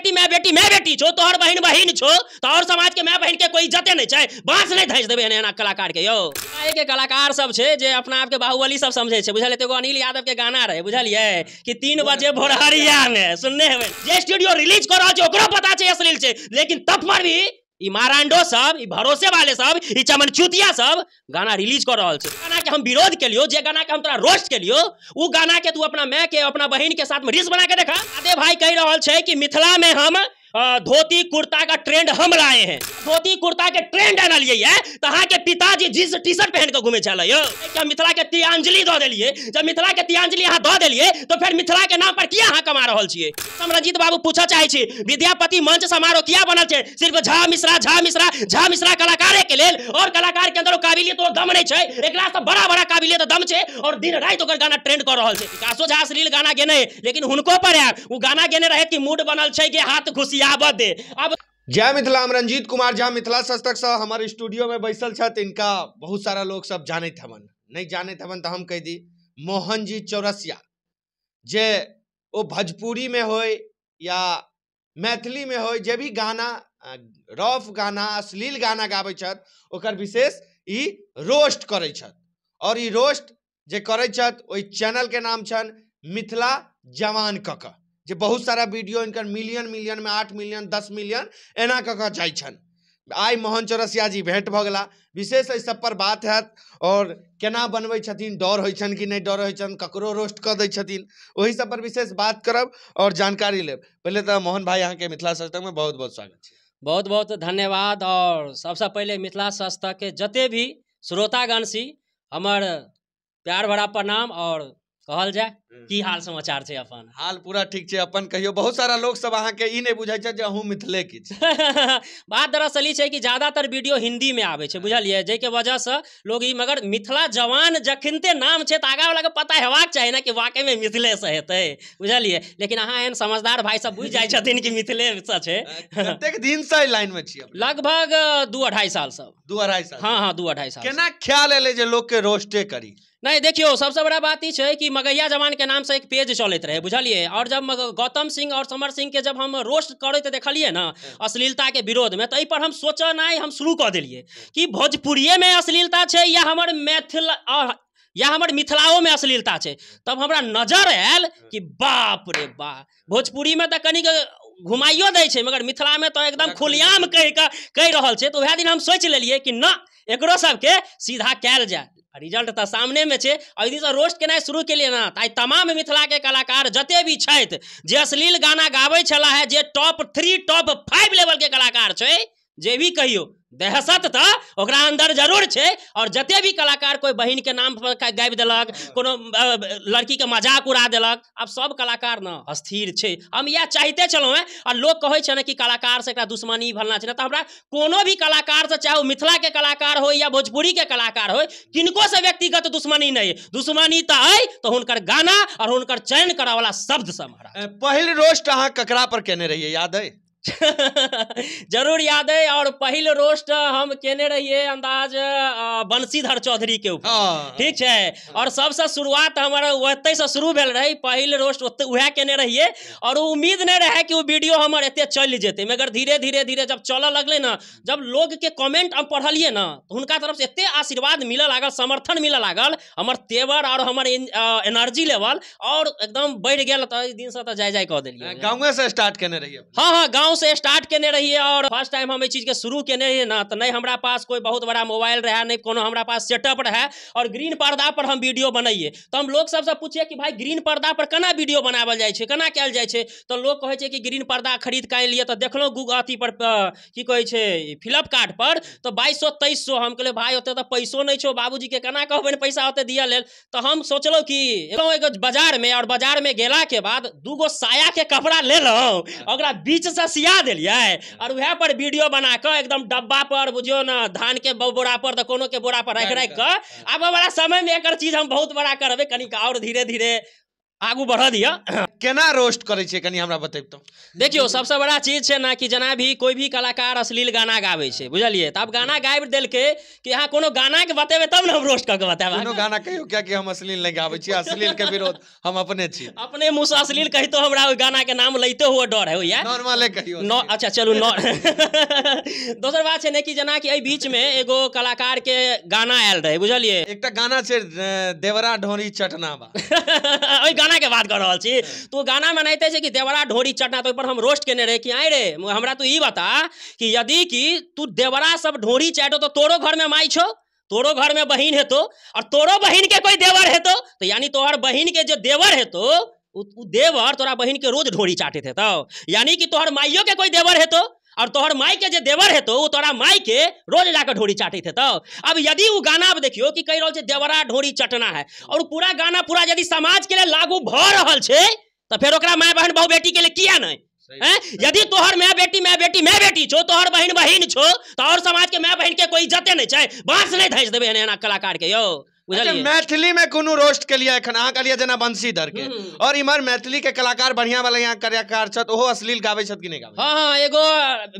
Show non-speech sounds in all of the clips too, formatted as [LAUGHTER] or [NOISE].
बेटी मैं बेटी मैं बेटी छो तोहर बहन बहन छो तोहर समाज के मैं बहन के कोई इज्जत नहीं छै बांस नहीं धैस देबे एना कलाकार के यो आए के कलाकार सब छे जे अपना आप के बाहुबली सब समझे छे बुझल एगो अनिल यादव के गाना रहे बुझलिए कि 3 बजे भोरहरिया में सुनने हेबे जे स्टूडियो रिलीज कर रहल ओकरो पता छे अश्लील छे लेकिन तब पर भी ई मारांडो सब ई भरोसे वाले सब इ चमन चुतिया सब गाना रिलीज कर रहा छे गाना के हम विरोध के लियो जे गाना के हम तोरा रोस्ट के लियो उ गाना के तू अपना मैं के अपना बहन के साथ में रील्स बना के देखा आदे भाई कह रहा है कि मिथिला में हम धोती कुर्ता का ट्रेंड हम लाए हैं धोती कुर्ता के ट्रेंड आना लिए है तो अहा के पिताजी जींस टी शर्ट पहन के घूमे चल क्या मिथिला के तियांजलि दे दिलिए जब मिथिला के तियांजलि अहा दे दिलिए तो फिर मिथिला के नाम पर किया अहा कमा रहा छे समरजीत बाबू पूछा चाहे छी विद्यापति मंच समारोह किया बनल छे सिर्फ झा मिश्रा झा मिश्रा झा मिश्रा कलाकार के लेल और कलाकार के अंदर काबिलियत और तो दम नहीं छे एकरा से बड़ा बड़ा काबिलियत दम छे और दिन रात ओकर गाना ट्रेंड कर रहा छे विकासो झा अश्लील गाना गेने लेकिन हुनको पर यार वो गाना गेने रहे कि मूड बनल छे के हाथ खुशी जियाबत दे अब जय मिथिला हम रंजीत कुमार झा मिथिला सस्तक से हमारे स्टूडियो में बैसल छत इनका बहुत सारा लोग सब जानत थवन नहीं जाने थवन तो हम कह दी मोहन जी चौरसिया जे वो भोजपुरी में हो या मैथिली में हो जे भी गाना रफ गाना अश्लील गाना गाबै ओकर विशेष ई रोस्ट करे और ई रोस्ट जे करे वही चैनल के नाम छन मिथिला जवान कका जे बहुत सारा वीडियो इनका मिलियन मिलियन में आठ मिलियन दस मिलियन एना कह कऽ जाइ मोहन चौरसिया जी भेंट भगला विशेष इस सब पर बात है और केना बनबे डर हो कि नहीं डर हो ककरो रोस्ट कर दिन वही सब पर विशेष बात करब और जानकारी लेब पहले तो मोहन भाई के मिथिला में बहुत बहुत स्वागत बहुत बहुत धन्यवाद और सबसँ पहले मिथिला के जते भी श्रोतागण सी हमार प्यार भरा प्रणाम और कहल जाए की हाल हम्म। समाचार छै अपन हाल पूरा ठीक छै अपन कहियो बहुत सारा लोग सब अहाँ के ई नै बुझै छै जे हम मिथिले के [LAUGHS] बात दरअसल ई छै कि ज्यादातर वीडियो हिंदी में आबै छै बुझलिए हम्म। जे के वजह से लोग ई मगर मिथिला जवान जखिनते नाम छै तऽ आगा वाला के पता हेबाक चाही ना कि वाकई में मिथिले से हेतै बुझलिए लेकिन अहाँ एहन समझदार भाई सब बुझि जाइ [LAUGHS] छथिन कि मिथिले से छै कतेक दिन से ई लाइन में छी लगभग 2.5 साल सब 2.5 साल हां हां 2.5 साल केना ख्याल एलै जे लोग के रोस्टे करी नहीं देखियो सबसे बड़ा बात ई छै कि मगैया जवान के नाम से एक पेज चलते रहे बुझलिए और जब गौतम सिंह और समर सिंह के जब हम रोस्ट करते देखलिए ना हाँ। अश्लीलता के विरोध में तो पर हम सोचना हम शुरू कर दिलिए हाँ। कि भोजपुरिये में अश्लीलता है या हमारे मैथिल या हमारे मिथिलाओ में अश्लीलता है तब हम नजर आयल कि बाप रे बा भोजपुरी में तो कनिक घुमाइयो दै मगर मिथिला में तो एकदम खुलेआम कह कह रहा है तो वह दिन हम सोच लेलिए कि ना एकरो सबके सीधा कैल जाए रिजल्ट तऽ सामनेमे छै आ यदि रोस्ट केना शुरू कलिए ना आई तमाम तमाम के कलाकार जते भी छे जे अश्लील गाना छला है जे top three top five level के कलाकार छे जे भी कहियो दहशत तो अंदर जरूर छे और जते भी कलाकार बहन के नाम पर गाबि दिलक हाँ। कोनो के मजाक उड़ा दिलक अब सब कलाकार ने अस्थिर छे हम यह चाहते चलो है और लोग कहे छै ने कि कलाकारसँ दुश्मनी भलना छै तऽ हमरा कोनो भी से चाहे के कलाकार हो या भोजपुरी के कलाकार किनको से व्यक्तिगत दुश्मनी नहीं दुश्मनी तो है तो हर गाना और हर चयन शब्द से हमारा पहिल रोस्ट अहा ककरा पर कने रहियै याद है [LAUGHS] जरूर याद है और पहल रोस्ट हम केने रहिए अंदाज बंशीधर चौधरी के ऊपर हाँ। ठीक है और सबसे शुरुआत हमारा ओते से शुरू भेल पहल रोस्ट वह केने रहिए और उम्मीद नहीं रहे कि वो वीडियो हमारे एते चल जेते मगर धीरे धीरे धीरे जब चल लगल ना जब लोग के कमेंट हम पढ़लिए ना तो उनका तरफ से एते आशीर्वाद मिल लागल समर्थन मिल लागल हमारे तेवर और हमारे एनर्जी लेवल और एकदम बढ़ गया दिन से जाए जाए कह दिलिए गाँव से स्टार्ट केने रहिए हाँ हाँ गाँव गाँव से स्टार्ट केने रहिए और फर्स्ट टाइम हम इस चीज के शुरू केने रही ना तो नहीं हमारा पास कोई बहुत बड़ा मोबाइल रहा नहीं कोनो हमारा पास सेटअप रहा और ग्रीन पर्दा पर हम वीडियो बनाइए तो हम लोग सबसे पूछिए कि भाई ग्रीन पर्दा पर केना वीडियो बनावल जाए केना कल जाए तो लोग कहे कि ग्रीन पर्दा खरीद के लिए तो देखलो गूगल अथी पर की कहे फ्लिपकार्ट पर तो बाईस सौ हम कहले भाई ओते तो पैसो नहीं छो बाबूजी के केना कहबे पैसा ओते दिया लेल तो हम सोचलो कि एलो बाजार में और बाजार में गेला के बाद दूगो साया के कपड़ा ले लो अच्छा। ओकरा बीच से सिया दिलियै और वह पर वीडियो बना के एकदम डब्बा पर बुझियो न धान के बोरा पर तो कोनो के बोरा पर राखि राखि कर आबे वाला समय में एक चीज हम बहुत बड़ा करबे कनिक और धीरे धीरे आगू बढ़ दिया केना रोस्ट करे छे कनी हमरा बतैबतौ देखियो सबसे बड़ा चीज छे ना कि जना भी कोई भी कलाकार अश्लील गाना गाबै छे बुझलिए तब आब गाना गाबि देलकै कि हां कोनो गाना के बतेबै तब ना हम रोस्ट करके कऽ कोनो गाना कहियो क्या कि हम अश्लील नहि गाबै छी के विरोध हम अपने छी अपने मुँहसँ अश्लील कहितो हमरा गाना के नाम लैतो हो डर है यार नॉर्मल है कहियो नो अच्छा चलो नो [LAUGHS] दोसर बात छे ने कि जना कि ए बीच में एगो कलाकार के गाना आयल रहे बुझलिए एकटा गाना छे देवरा ढोरी चटनावा [LAUGHS] गाना के बात कर रहल छी तो गाना में नहीं थे कि देवरा ढोरी चटना तो पर हम रोस्ट केने रहे कि आए रे हमारा तू तो ई बता कि यदि कि तू देवरा सब ढोरी चाटो तो तोरो घर में माई छो तोरो घर में बहन है तो और तोरो बहन के कोई देवर है तो, तो यानी तोहर बहन के जो देवर है तो उ देवर तोरा बहन के रोज ढोरी चाटे थे तो यानी कि तोहर माइयों के कोई देवर है तो और तोहर माई के जो देवर है तो वो तोरा माई के रोज लाकर ढोरी चाटे थे तो अब यदि वो गाना अब देखियो कि कह रहा देवरा ढोरी चटना है और पूरा गाना पूरा यदि समाज के लिए लागू भ रहा है तो फिर माए माय बहन बहु बेटी के लिए किया नहीं है यदि तोहर माए बेटी माए बेटी मैं बेटी छो तोहर बहन बहन छो तो और समाज के मैं बहन के कोई इज्जते नहीं चाहे बांस नहीं धंस देवे एना कलाकार के यौ अच्छा, मैथिली में कुनू रोस्ट के लिए अखन अहाँ कहलिए जेना बंसी धर के हम्म। और इमर मैथिली के कलाकार बढ़िया वाला यहाँ कलाकार ओहो अश्लील गाबै छत कि नहीं गाबै हाँ हाँ एगो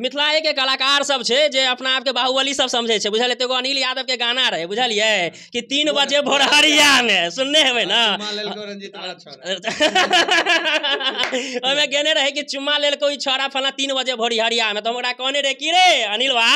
मिथिला के कलाकार सब छे जे अपना आपके बाहुबली सब समझे छे बुझल एगो अनिल यादव के गाना रहे बुझलिए कि तीन बजे भोरहरिया में सुनने हेबै ना हाँ, [LAUGHS] ओहिमे गेने रहे कि चुम्मा लेल कोई छोरा फला तीन बजे भोरहरिया में तो हमारा कहने रे कि रे अनिल बा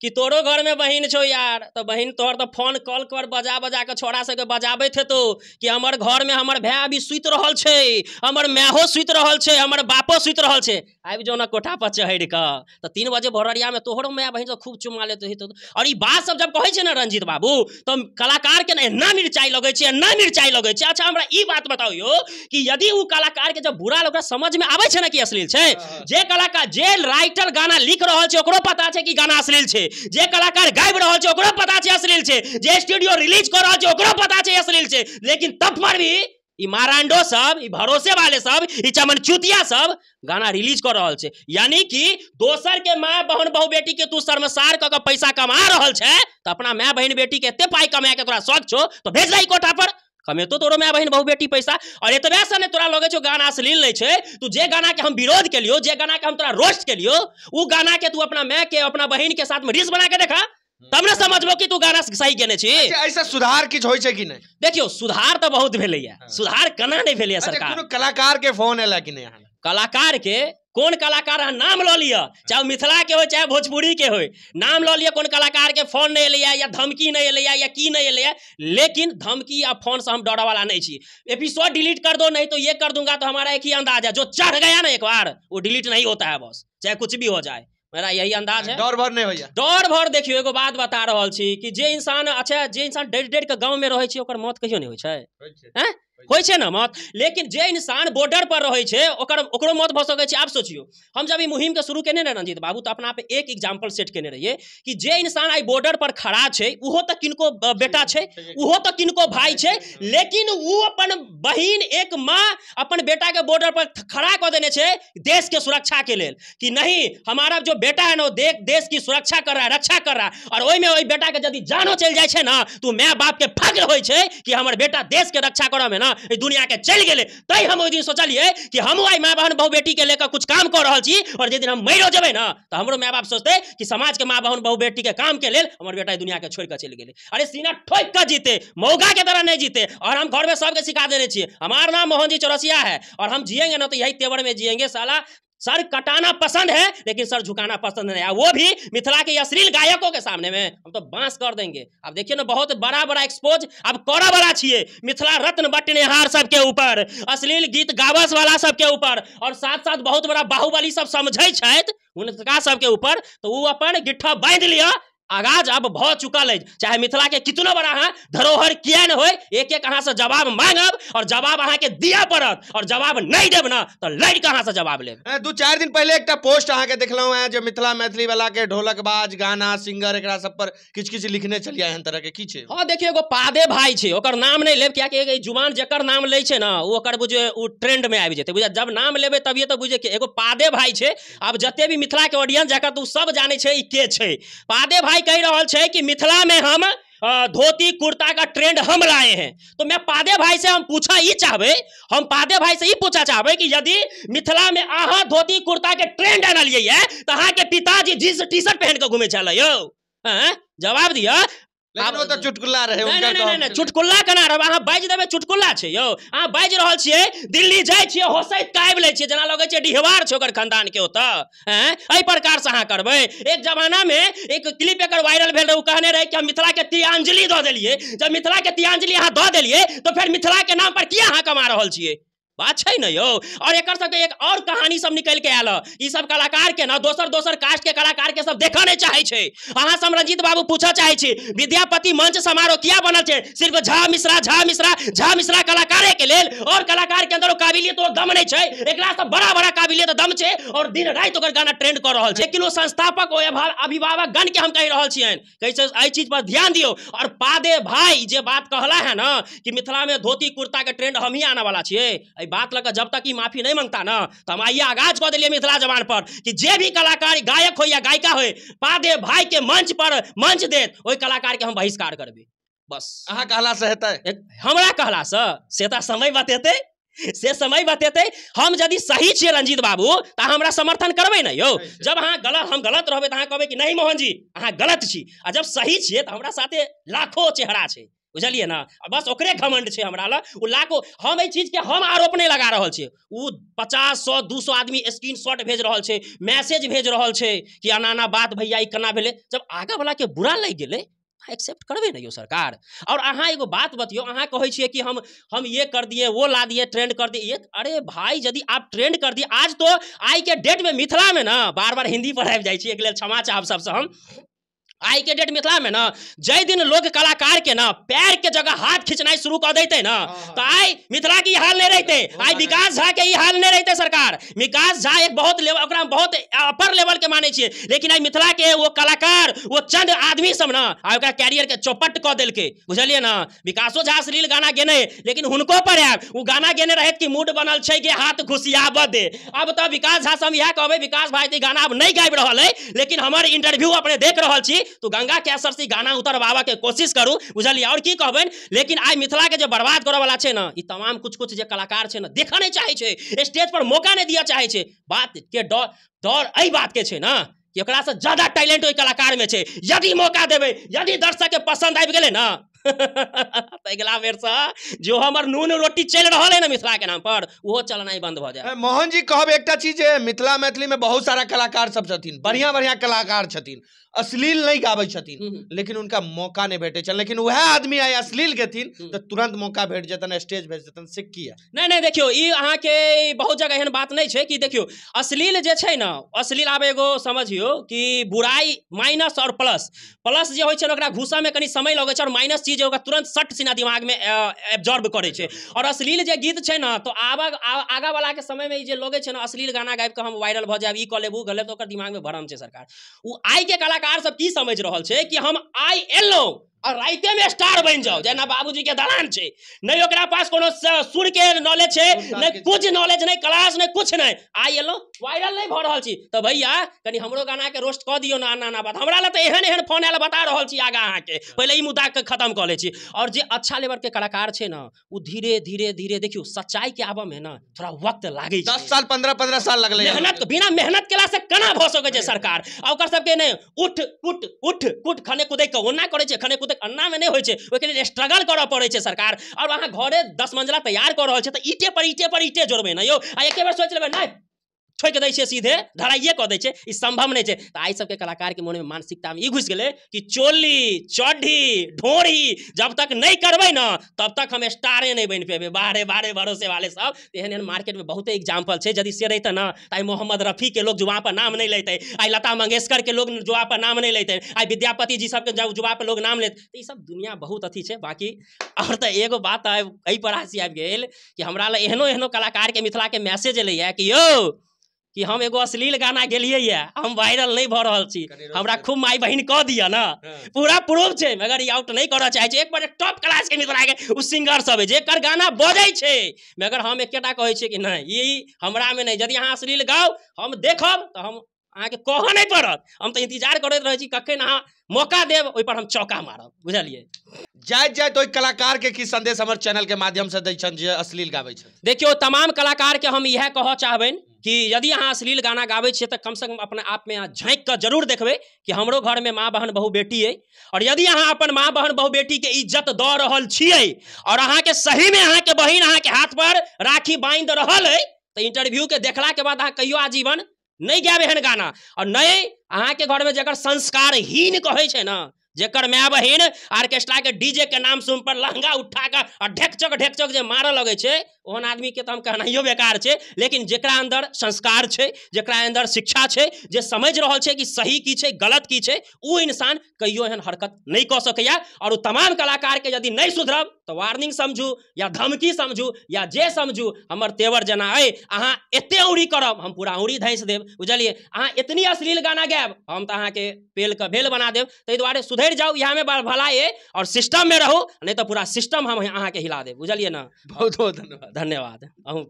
कि तोरो घर में बहन छो यार तो बहन तोहर तो फोन कॉल कर बजा बजा के छोड़ा सबके बजाबैत हेतौ कि हमारे घर में हमारे भाई अभी सुत रहा छै हमर मायो सुति रहल बापो सुत रहा छै आबि जाउ कोठा पर चढ़ के तो तीन बजे भोररिया में तोहरों माया बहन सब खूब चुमा लेते हेतौ और बात सब जब कहे ना रंजीत बाबू तो कलाकार के एना मिर्चाई लगे छै एना मिर्चाई लगे अच्छा हमारा ई बात बताओ यो कि यदि वो कलाकार के जब बुरा ओकरा समझ में आवे ना कि अश्लील छे हाँ, हाँ। जे कलाकार जे राइटर गाना लिख रहा है ओकरो पता छे कि गाना अश्लील छे છે જે કલાકાર ગાયબ રહ્યો છે ઓકરો પતા છે અશ્લીલ છે જે સ્ટુડિયો રિલીઝ કરો છે ઓકરો પતા છે અશ્લીल છે लेकिन तब पर भी ई मारांडो सब ई भरोसे वाले सब ई चमनचुतिया सब गाना रिलीज कर रहा है यानी कि दोसर के माय बहन बहु बेटी के तू शर्मसार कक पैसा कमा रहा है तो अपना माय बहन बेटी के एते पाई कमा के तोरा शौक छो तो भेज रही कोठा पर कमेतो तोरो माय बहन बहु बेटी पैसा और एतबे सने तोरा लगे छो गाना अश्लील नहीं छे तू जे गाना के हम विरोध के लियो जे गाना के हम तोरा रोस्ट के लियो उ गाना के तू अपना माय के अपना बहन के साथ में रिस बना के देखा तब ने हम्म। समझबो कि तू गाना सही केने छी अच्छा, ऐसा सुधार किछ होय छै कि नहीं देखियो सुधार तो बहुत भेलै हाँ। सुधार कना नहीं भेलै अच्छा, सरकार कलाकार के फोन है लेकिन यहां कलाकार के कौन कलाकार है नाम लो लिया चाहे मिथिला के हो चाहे भोजपुरी के हो नाम लो लिया कौन कलाकार के फोन नहीं एलैया या धमकी नहीं एलैया या की नहीं एलैया लेकिन धमकी या फोन से हम डर वाला नहीं छी एपिसोड डिलीट कर दो नहीं तो ये कर दूंगा तो हमारा एक ही अंदाज है जो चढ़ गया ना एक बार वो डिलीट नहीं होता है बॉस चाहे कुछ भी हो जाए मेरा यही अंदाज है डर भर नहीं होइए डर भर देखियो एगो बात बता रहा छी कि जे इंसान अच्छा जे इंसान डर डर के गाँव में रहे छी ओकर मौत कहियो नहीं होइ छै हो मत लेकिन जे इंसान बॉर्डर पर रहे छै ओकर ओकरो मौत भऽ सकै हम जब ई के शुरू केने रंजीत बाबू तो अपना पे एक एग्जाम्पल सेट केने रहिए कि जे इंसान आई बॉर्डर पर खड़ा है उहो तो किनको बेटा है उहो तो किनको भाई है लेकिन वो अपन बहन एक माँ अपन बेटा के बॉर्डर पर खड़ा कर देने देश के सुरक्षा के लिए कि नहीं हमारा जो बेटा है ना देख देश की सुरक्षा कर रहा है रक्षा कर रहा है और वही बेटा के यदि जानो चल जाए ना तो माँ बाप के फक्र हो कि हमारे बेटा के रक्षा है ने ना दुनिया के चल गए तई हम ओहि दिन सोचलिए कि हम आई माँ बहन बहु बेटी के लेकर कुछ काम कर रहा छी और जिस दिन हम मरो जब ना तो हमारे माँ बाप सोचते कि समाज के माँ बहन बहु बेटी के काम के लिए हमारे बेटा दुनिया के छोड़कर चल गए अरे सीना ठोक कर जीते मौका के तरह नहीं जीते और हम घर में सबके सिखा देने चाहिए हमारा नाम मोहन जी चौरसिया है और हम जियेंगे ना तो यही तेवर में जियेंगे साला सर कटाना पसंद है लेकिन सर झुकाना पसंद नहीं है वो भी मिथिला के अश्लील गायकों के सामने में हम तो बांस कर देंगे अब देखिए ना बहुत बड़ा बड़ा एक्सपोज अब कौरा बड़ा छिए मिथिला रत्न बटनेहार सबके ऊपर अश्लील गीत गावस वाला सबके ऊपर और साथ साथ बहुत बड़ा बाहुबली सब समझे छथि हुनका सबके ऊपर तो वो अपन गिट्ठा बांध लिया आगाज अब भ चुकल है चाहे मिथिला के कितनो बड़ा अहाँ धरोहर किया न हो एक एक अहाँ से जवाब मांगब और जवाब अहाँ के दिया पड़त और जवाब नहीं देव ना तो लड़ के अहाँ से जवाब ले दू चार दिन पहले एक पोस्ट अहाँ के देखल है जो मिथिला मैथिली वाला के ढोलक बाज गाना सिंगर एक सब पर किच किच लिखने चलिए एहन तरह के की छे हाँ देखिए एगो पादे भाई छे और नाम नहीं ले क्या जुबान जकर नाम ले छे ना ओकर बुझे वो ट्रेंड में आ जाते बुझे जब नाम ले तभी तो बुझे एगो पादे भाई छे अब जते भी मिथिला के ऑडियंस जकर तो सब जाने के पादे भाई भाई कह रहा है कि मिथिला में हम धोती कुर्ता का ट्रेंड हम लाए हैं तो मैं पादे भाई से हम पूछा ही चाहबे हम पादे भाई से ही पूछा चाहबे कि यदि मिथिला में अहा धोती कुर्ता के ट्रेंड आना लिए है तो अहा के पिताजी जींस टी शर्ट पहन के घूमे चल जवाब दिया आरो त चुटकुल्ला रहे उनकर चुटकुल्ला चुटकुल्ला रहल दिल्ली जाइ छियै होसैत के आबि लै छियै जेना लगै छै डिहवार छै ओकर एक जमानामे एक क्लिप एकर वायरल भेल रहै कहने कि हम जब मिथिलाके तिलाञ्जलि अहाँ दऽ देलियै तऽ तो फेर मिथिलाके नामपर किया कमा रहल छे बात है ना यौ और एक एक और कहानी सब निकल के आयल इस सब कलाकार के ना दोसर दोसर कास्ट के कलाकार के सब देखा नहीं चाहे छे अहाँ सब रंजीत बाबू पूछा चाहे विद्यापति मंच समारोह किया बनल छे सिर्फ झा मिश्रा झा मिश्रा झा मिश्रा कलाकारे के लिए और कलाकार के अंदर काबिलियत और दम नहीं है एक सब बड़ा बड़ा काबिलियत दम छे और दिन रात ओकर गाना ट्रेंड कर रहा है लेकिन संस्थापक ओ अभिभावक गण के हम कह रहा छियन कैसे एहि चीज पर ध्यान दियो और पादे भाई जे बात कहला है ना कि मिथिला में धोती कुर्ता के ट्रेंड हम ही आने वाला छे बात लगा जब तक ये माफी नहीं मांगता ना तो हम आइए आगाज कह दिलिये मिथिला जबान पर कि जे भी कलाकार गायक हो या गायिका हो पा दे भाई के मंच पर मंच दे वही कलाकार के हम बहिष्कार करबे बस अहा कहला से हेतै हमरा कहला से से त समय बतेते से समय बतेते हम यदि सही छे रंजीत बाबू त हमरा समर्थन करबे न यौ जब अहाँ गलत हम गलत रहबे त अहाँ कहबे कि नहीं मोहन जी अहाँ गलत छी आ जब सही छे त हमरा साथे लाखों चेहरा छे बुझलिए ना बस ओकरे घमंड छे हमरा ला ओ लाको हम चीज़ के हम आरोप नै लगा रहल छे ओ 50 100 दू आदमी स्क्रीनशॉट भेज रहल छे मैसेज भेज रहल छे कि अनाना बात भैया ई केना भेले जब के बुरा लग गेले एक्सेप्ट करबे ना यो सरकार और अहाँ एगो बात बतियो अहाँ कहे छिए कि हम हम ये कर दिए वो ला दिए ट्रेंड कर दिए ये अरे भाई यदि आप ट्रेंड कर दिए आज तो आई के डेट में मिथिला में ना बार बार हिंदी पढ़ाई जाय जाए एक क्षमा चाहब सबसे हम आई के डेट मिथिला में ना जय दिन लोग कलाकार के ना पैर के जगह हाथ खींचना शुरू कर देते ना हाँ, हाँ। तो आई मिथिला के हाल नहीं रहते आई विकास झा के हाल नहीं रहते सरकार विकास झा एक बहुत लेवल बहुत अपर लेवल के माने छे लेकिन आई मिथिला के वो कलाकार वो चंद आदमी सब ना आई कैरियर के चौपट क दिल के बुझलिए ना विकासो झा अश्लील गाना गेने लेकिन हुनको पर आय वो गाना गेने रहे कि मूड बनल छे के हाथ घुसियाब दे अब तो विकास झा से हम यहाँ कहे विकास भाई गाना अब नहीं गाबि रहा है लेकिन हमारे इंटरव्यू अपने देख रहा छी तो गंगा के असर से गाना उतर बाबा के कोशिश करूँ बुझलिए और की कहबे लेकिन आई मिथिला के जो बर्बाद करे वाला है ना तमाम कुछ कुछ जो कलाकार है ना देख नहीं चाहे स्टेज पर मौका नहीं दिया चाहे बात के डर डर अ बात के है ना कि ज्यादा टैलेंट वही कलाकार में है यदि मौका देवे यदि दर्शक के पसंद आबि गए ना [LAUGHS] अगला से जो हमारे नून रोटी चल रहा है ना मिथिला के नाम पर वो चलना बंद भ जाए मोहन जी कहब एक चीज मिथिला मैथिली में बहुत सारा कलाकार सब छथिन बढ़िया बढ़िया कलाकार छथिन अश्लील नहीं गाबै छथिन लेकिन उनका मौका नहीं भेटे छन लेकिन वह आदमी आए अश्लील गेथिन तो तुरंत मौका भेट जतन स्टेज भेज जतन से किया नहीं नहीं देखियो ई अहाँ के बहुत जगह एहन बात नहीं है कि देखियो अश्लील जे छे ना अश्लील आब एगो समझियो कि बुराई माइनस और प्लस प्लस जे होय ओकरा घुसा में कनी समय लगे और माइनस चीज चीज है तुरंत सट सिना दिमाग में एब्जॉर्ब करे और अश्लील जो गीत छै ने तऽ तो आबा वाला के समय में लोगे ना अश्लील गाना गाबिक हम वायरल भऽ जायब ई कऽ लेब ओ कऽ लेब तऽ भरम है सरकार वो आई के कलाकार सब की समझ रहा है कि हम आई एलो और राइते में स्टार बन जाओ जेना बाबूजी के दलान छे नहीं ओकरा पास कोनो सुर के नॉलेज छे नहीं कुछ नॉलेज नहीं क्लास नहीं कुछ नहीं आ येलो वायरल नहीं भ रहल छी तो भैया कनी हमरो गाना के रोस्ट क दियो ना ना ना बात हमरा ल त तो एहन एहन फोन आयल बता रहल छी आगा आके अच्छा। पहिले ई मुद्दा के खत्म क ले छी और जे अच्छा लेवल के कलाकार छे ना उ धीरे धीरे धीरे देखियो सच्चाई के आबम है ना थोड़ा वक्त लागै छे 10 साल 15 15 साल लगले मेहनत बिना मेहनत केला से कना भ सके छे सरकार और ओकर के ने उठ कुट उठ कुट खने कुदे के ओना करे छे खने कुदे तक में नहीं होइ छै स्ट्रगल करे पड़े सरकार और वहाँ घरे दस मंजिला तैयार कर रहा है तो ईटे पर ईटे पर ईटे जोड़बै ना यौ आ एक बार सोच लेबै नहि ठोकि दै सीधे धराइए कऽ दै संभव नहीं है तो आई सबके कलाकार के मन में मानसिकता में घुस गए कि चोली चढ़ी ढोरी जब तक नहीं करब न तब तक हम स्टारे नहीं बन पेबे बाहरे बाहरे भरोसे वाले सब एहन एहन में बहुत एग्जाम्पल है यदि से रहते ना तऽ आई मोहम्मद के लोग जुआ पर नाम नहीं लेते आई लता मंगेशकर के लोग जुआ पर नाम नहीं लेते आई विद्यापति जी सबके जुआ पर लोग नाम लेते सब दुनिया बहुत अथी है बाकी और एगो बात पर हासी आबि गेल कि हमारा एहनो एहनो के मिथिला के मैसेज अलै कि यौ कि हम एगो अश्लील गाना गलिए हम वायरल नहीं भऽ रहल छी हमरा खूब माई बहन कह दिया ना हाँ। पूरा प्रूफ है मगर ये आउट नहीं करऽ चाहे एक बार टॉप क्लास के मित्र आगे उ सिंगर सब है जर गाना बजे मगर हम एक कहे कि नहीं ये हमरा में नहीं यदि अहाँ अश्लील गाओ हम देख तो हम अहाँके कह नहीं पड़त हम तो इंतजार करते रह कखन अहाँ मौका वही पर हम चौका मारब जाए जाए तो कलाकार के की संदेश हमारे चैनल के माध्यम से दी अश्लील गाबे देखियो तमाम तमाम के हम इहे कह चाहबन कि यदि अहाँ अश्लील गाना गाबै छियै तऽ कमसँ कम अपना आपमे अहाँ झाँकि कऽ जरूर देखबै कि हमरो घरमे माँ बहन बहु बेटी अइ आओर यदि अहाँ अपन माँ बहन बहु बेटीके इज्जत दऽ रहल छियै आओर अहाँके सहीमे अहाँके बहिन अहाँके हाथपर राखी बान्हि रहल अइ तऽ इंटरव्यूके देखलाके बाद अहाँ कहियो आजीवन नहि गायब एहन गाना आओर नहि अहाँके घरमे जकर संस्कारहीन कहै छै ने जेकर माय बहन ऑर्केस्ट्रा के डीजे के नाम से पर लहंगा उठा कर और ढेकचक ढेकचक जे लगे ओहन आदमी के तो हम बेकार छै लेकिन जेकरा अंदर संस्कार है जेकरा अंदर शिक्षा है जे समझ रहल है कि सही की छे, गलत की छे, वो इंसान कहियो एहन हरकत नहीं कह सकैया और तमाम कलाकार के यदि नहीं सुधरब तो वार्निंग समझू या धमकी समझू या जे समझू हमार तेवर जना अ अहाँ एत उड़ी करब हम पूरा उड़ी धंस देव बुझलिए अहाँ इतनी अश्लील गाना गायब हम के पेल के भेल बना देव तै दुआरे सुधरि जाउ इएहमे भला ये और में रहू नहीं तो पूरा सिस्टम हम के हिला देव बुझलिए ना बहुत बहुत धन्यवाद धन्यवाद अहूँ